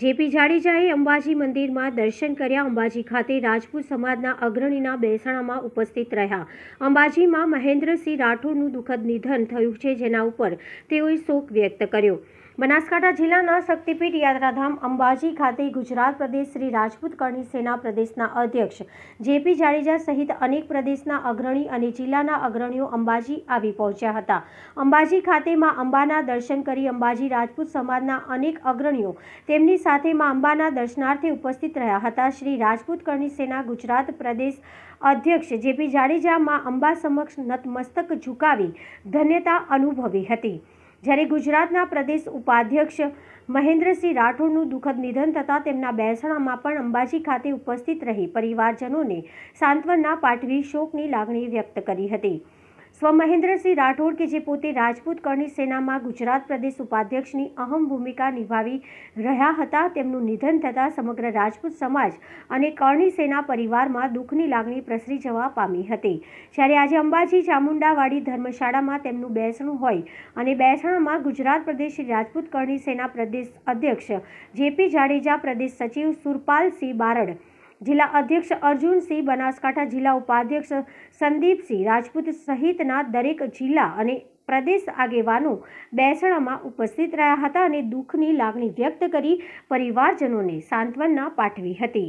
JP જાડેજાએ અંબાજી મંદિરમાં દર્શન કર્યા અંબાજી ખાતે રાજપૂત સમાજના અગ્રણીના બેસાણામાં ઉપસ્થિત રહ્યા અંબાજીમાં મહેન્દ્રસિંહ રાઠોડનું દુઃખદ નિધન થયું છે જેના ઉપર તેઓએ શોક વ્યક્ત કર્યો બનાસકાંઠા જિલ્લાના શક્તિપીઠ યાત્રાધામ અંબાજી ખાતે ગુજરાત પ્રદેશ શ્રી રાજપૂત કરણી સેના પ્રદેશના અધ્યક્ષ જેપી જાડેજા સહિત અનેક પ્રદેશના અગ્રણી અને જિલ્લાના અગ્રણીઓ અંબાજી આવી પહોંચ્યા હતા અંબાજી ખાતે માં અંબાના દર્શન કરી અંબાજી રાજપૂત સમાજના અનેક અગ્રણીઓ તેમની સાથે માં અંબાના દર્શનાર્થે ઉપસ્થિત રહ્યા હતા શ્રી રાજપૂત કરણી સેના ગુજરાત પ્રદેશ અધ્યક્ષ જેપી જાડેજા માં અંબા સમક્ષ નતમસ્તક ઝુકાવી ધન્યતા અનુભવી હતી જ્યારે ગુજરાતના પ્રદેશ ઉપાધ્યક્ષ મહેન્દ્રસિંહ રાઠોડનું દુઃખદ નિધન થતાં તેમના બેસણામાં પણ અંબાજી ખાતે ઉપસ્થિત રહી પરિવારજનોને સાંત્વનના પાઠવી શોકની લાગણી વ્યક્ત કરી હતી સ્વ મહેન્દ્રસિંહ રાઠોડ કે જે પોતે રાજપૂત કળની સેનામાં ગુજરાત પ્રદેશ ઉપાધ્યક્ષની અહમ ભૂમિકા નિભાવી રહ્યા હતા તેમનું નિધન થતાં સમગ્ર રાજપૂત સમાજ અને કળની સેના પરિવારમાં દુઃખની લાગણી પ્રસરી જવા પામી હતી જ્યારે આજે અંબાજી ચામુંડાવાડી ધર્મશાળામાં તેમનું બેસણું હોય અને બેસણામાં ગુજરાત પ્રદેશ રાજપૂત કળની સેના પ્રદેશ અધ્યક્ષ જેપી જાડેજા પ્રદેશ સચિવ સુરપાલસિંહ બારડ જિલ્લા અધ્યક્ષ અર્જુનસિંહ બનાસકાંઠા જિલ્લા ઉપાધ્યક્ષ સંદીપસિંહ રાજપૂત સહિતના દરેક જિલ્લા અને પ્રદેશ આગેવાનો બેસણામાં ઉપસ્થિત રહ્યા હતા અને દુઃખની લાગણી વ્યક્ત કરી પરિવારજનોને સાંત્વના પાઠવી હતી